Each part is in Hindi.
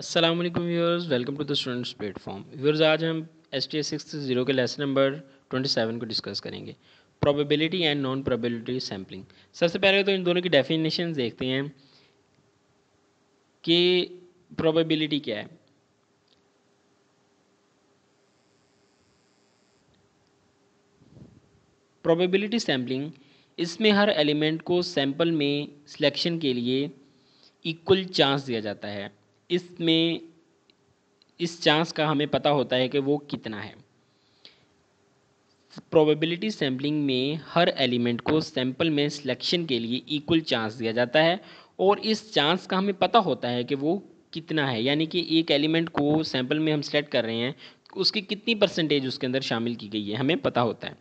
Aslam viewers welcome to the students platform viewers आज हम S T S six zero के लेसन नंबर ट्वेंटी सेवन को डिस्कस करेंगे probability and non probability sampling सबसे पहले तो इन दोनों की डेफिनेशन देखते हैं कि प्रोबेबिलिटी क्या है प्रोबेबिलिटी सैम्पलिंग इसमें हर एलिमेंट को सैम्पल में सिलेक्शन के लिए इक्वल चांस दिया जाता है इसमें इस चांस का हमें पता होता है कि वो कितना है प्रोबेबिलिटी सैम्पलिंग में हर एलिमेंट को सैंपल में सिलेक्शन के लिए इक्वल चांस दिया जाता है और इस चांस का हमें पता होता है कि वो कितना है यानी कि एक एलिमेंट को सैंपल में हम सेलेक्ट कर रहे हैं उसकी कितनी परसेंटेज उसके अंदर शामिल की गई है हमें पता होता है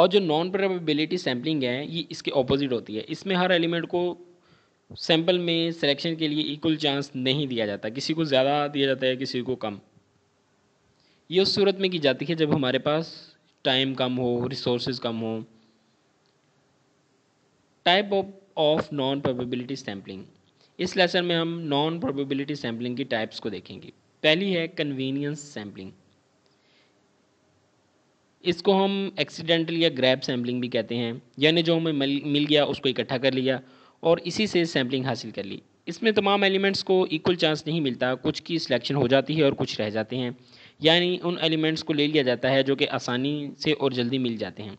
और जो नॉन प्रोबेबिलिटी सैम्पलिंग है ये इसके ऑपोजिट होती है इसमें हर एलिमेंट को सैंपल में सिलेक्शन के लिए इक्वल चांस नहीं दिया जाता किसी को ज़्यादा दिया जाता है किसी को कम ये उस सूरत में की जाती है जब हमारे पास टाइम कम हो रिसोर्स कम हो type of of non probability sampling इस लेसन में हम नॉन प्रोबेबिलिटी सैम्पलिंग की टाइप्स को देखेंगे पहली है कन्वीनियंस सैम्पलिंग इसको हम एक्सीडेंटल या ग्रैब सैम्पलिंग भी कहते हैं यानी जो हमें मिल गया उसको इकट्ठा कर लिया और इसी से सैम्पलिंग हासिल कर ली इसमें तमाम एलिमेंट्स को इक्वल चांस नहीं मिलता कुछ की सिलेक्शन हो जाती है और कुछ रह जाते हैं यानी उन एलिमेंट्स को ले लिया जाता है जो कि आसानी से और जल्दी मिल जाते हैं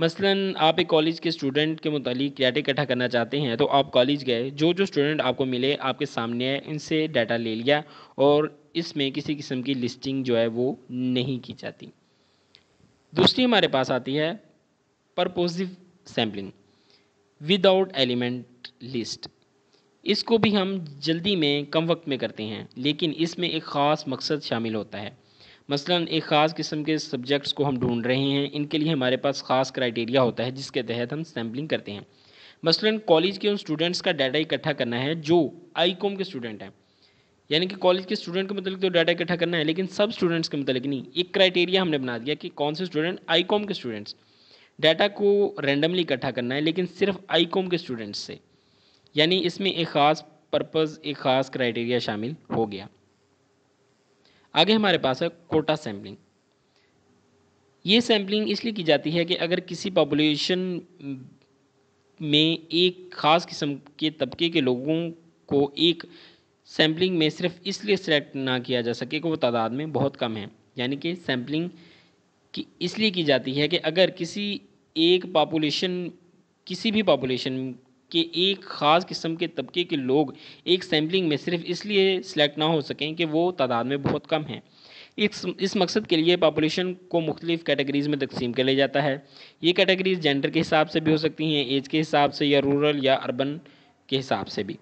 मसलन आप एक कॉलेज के स्टूडेंट के मतलब डाटा इकट्ठा करना चाहते हैं तो आप कॉलेज गए जो जो स्टूडेंट आपको मिले आपके सामने आए इनसे डाटा ले लिया और इसमें किसी किस्म की लिस्टिंग जो है वो नहीं की जाती दूसरी हमारे पास आती है purposive sampling without element list इसको भी हम जल्दी में कम वक्त में करते हैं लेकिन इसमें एक ख़ास मकसद शामिल होता है मसलन एक ख़ास किस्म के सब्जेक्ट्स को हम ढूंढ रहे हैं इनके लिए हमारे पास ख़ास क्राइटेरिया होता है जिसके तहत हम सैम्पलिंग करते हैं मसलन कॉलेज के उन स्टूडेंट्स का डाटा इकट्ठा करना है जो आई कॉम के स्टूडेंट हैं यानी कि कॉलेज के स्टूडेंट के मतलब तो डाटा इकट्ठा करना है लेकिन सब स्टूडेंट्स के मतलब नहीं एक क्राइटेरिया हमने बना दिया कि कौन से स्टूडेंट आई कॉम के स्टूडेंट्स डाटा को रेंडमली इकट्ठा करना है लेकिन सिर्फ आईकॉम के स्टूडेंट्स से यानी इसमें एक ख़ास पर्पज़ एक ख़ास क्राइटेरिया शामिल हो गया आगे हमारे पास है कोटा सैम्पलिंग ये सैम्पलिंग इसलिए की जाती है कि अगर किसी पॉपुलेशन में एक ख़ास किस्म के तबके के लोगों को एक सैम्पलिंग में सिर्फ इसलिए सेलेक्ट ना किया जा सके कि वो तादाद में बहुत कम है यानी कि सैम्पलिंग कि इसलिए की जाती है कि अगर किसी एक पापुलेशन किसी भी पापुलेशन के एक ख़ास किस्म के तबके के लोग एक सैम्पलिंग में सिर्फ इसलिए सिलेक्ट ना हो सकें कि वो तादाद में बहुत कम हैं इस इस मकसद के लिए पॉपुलेशन को मुख्तलिफ कैटेगरीज़ में तकसीम कर लिया जाता है ये कैटेगरीज़ जेंडर के हिसाब से भी हो सकती हैं एज के हिसाब से या रूरल या अर्बन के हिसाब से भी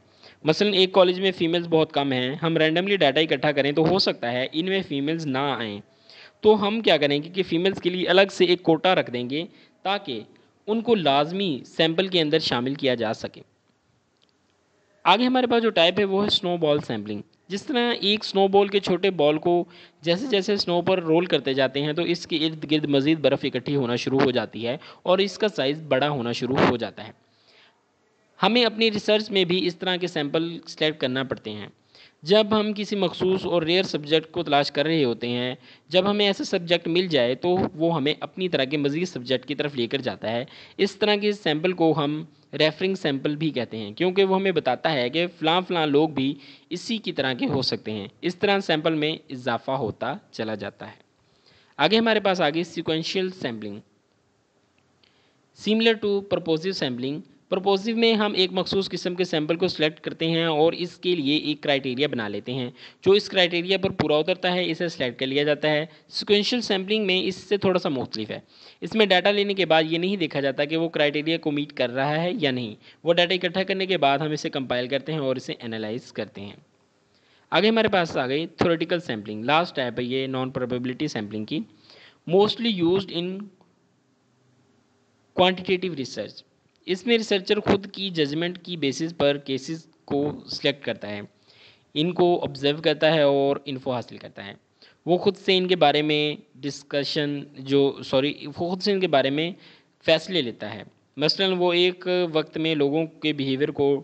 मसलन एक कॉलेज में फ़ीमेल्स बहुत कम हैं हम रैंडमली डाटा इकट्ठा करें तो हो सकता है इनमें फ़ीमेल्स ना आएँ तो हम क्या करेंगे कि फ़ीमेल्स के लिए अलग से एक कोटा रख देंगे ताकि उनको लाजमी सैम्पल के अंदर शामिल किया जा सके आगे हमारे पास जो टाइप है वो है स्नो बॉल सैम्पलिंग जिस तरह एक स्नो बॉल के छोटे बॉल को जैसे जैसे स्नो पर रोल करते जाते हैं तो इसके इर्द गिर्द मज़ीद बर्फ़ इकट्ठी होना शुरू हो जाती है और इसका साइज़ बड़ा होना शुरू हो जाता है हमें अपनी रिसर्च में भी इस तरह के सैंपल सेलेक्ट करना पड़ते हैं जब हम किसी मखसूस और रेयर सब्जेक्ट को तलाश कर रहे होते हैं जब हमें ऐसा सब्जेक्ट मिल जाए तो वो हमें अपनी तरह के मज़ीद सब्जेक्ट की तरफ लेकर जाता है इस तरह के सैम्पल को हम रेफरिंग सैम्पल भी कहते हैं क्योंकि वो हमें बताता है कि फ़लाँ फ़लाँ लोग भी इसी की तरह के हो सकते हैं इस तरह सैम्पल में इजाफा होता चला जाता है आगे हमारे पास आगे sequential sampling similar to purposive sampling purposive में हम एक मखसूस किस्म के सैम्पल को सिलेक्ट करते हैं और इसके लिए एक क्राइटेरिया बना लेते हैं जो इस क्राइटेरिया पर पूरा उतरता है इसे सिलेक्ट कर लिया जाता है सिक्वेंशियल सैम्पलिंग में इससे थोड़ा सा मुख्तलिफ है इसमें डाटा लेने के बाद ये नहीं देखा जाता कि वो क्राइटेरिया को मीट कर रहा है या नहीं वो डाटा इकट्ठा करने के बाद हम इसे कंपाइल करते हैं और इसे एनालाइज करते हैं आगे हमारे पास आ गई थोरेटिकल सैम्पलिंग लास्ट टाइप है ये नॉन प्रोबेबिलिटी सैम्पलिंग की mostly use in quantitative research इसमें रिसर्चर खुद की जजमेंट की बेसिस पर केसेस को सिलेक्ट करता है इनको ऑब्जर्व करता है और इन्फो हासिल करता है वो खुद से इनके बारे में डिस्कशन जो सॉरी वो खुद से इनके बारे में फ़ैसले लेता है मसलन वो एक वक्त में लोगों के बिहेवियर को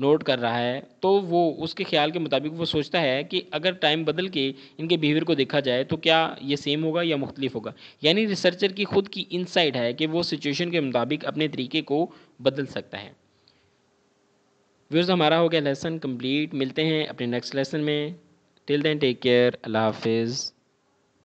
नोट कर रहा है तो वो उसके ख्याल के मुताबिक वो सोचता है कि अगर टाइम बदल के इनके बिहेवियर को देखा जाए तो क्या ये सेम होगा या मुख्तलिफ होगा यानी रिसर्चर की खुद की इनसाइट है कि वो सिचुएशन के मुताबिक अपने तरीके को बदल सकता है व्यूज़ हमारा हो गया लेसन कंप्लीट मिलते हैं अपने नेक्स्ट लेसन में टिल देन टेक केयर अल्लाह हाफिज़